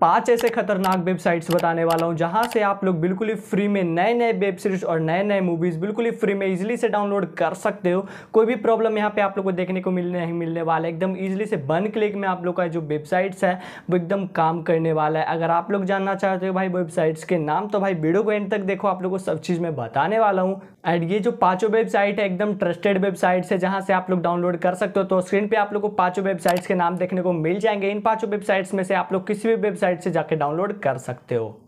पांच ऐसे खतरनाक वेबसाइट्स बताने वाला हूं जहां से आप लोग बिल्कुल ही फ्री में नए नए वेब सीरीज और नए नए मूवीज बिल्कुल ही फ्री में इजीली से डाउनलोड कर सकते हो कोई भी प्रॉब्लम यहां पे आप लोग को देखने को मिलने नहीं मिलने वाला एकदम इजीली से वन क्लिक में आप लोग का जो वेबसाइट्स है वो एकदम काम करने वाला है अगर आप लोग जानना चाहते हो भाई वेबसाइट्स के नाम तो भाई वीडियो को एंड तक देखो आप लोग को सब चीज़ मैं बताने वाला हूँ एंड ये जो पाँचों वेबसाइट है एकदम ट्रस्टेड वेबसाइट्स है जहाँ से आप लोग डाउनलोड कर सकते हो तो स्क्रीन पर आप लोग को पाँचों वेबसाइट्स के नाम देखने को मिल जाएंगे इन पाँचों वेबसाइट्स में से आप लोग किसी भी वेबसाइट वेबसाइट से जाके डाउनलोड कर सकते हो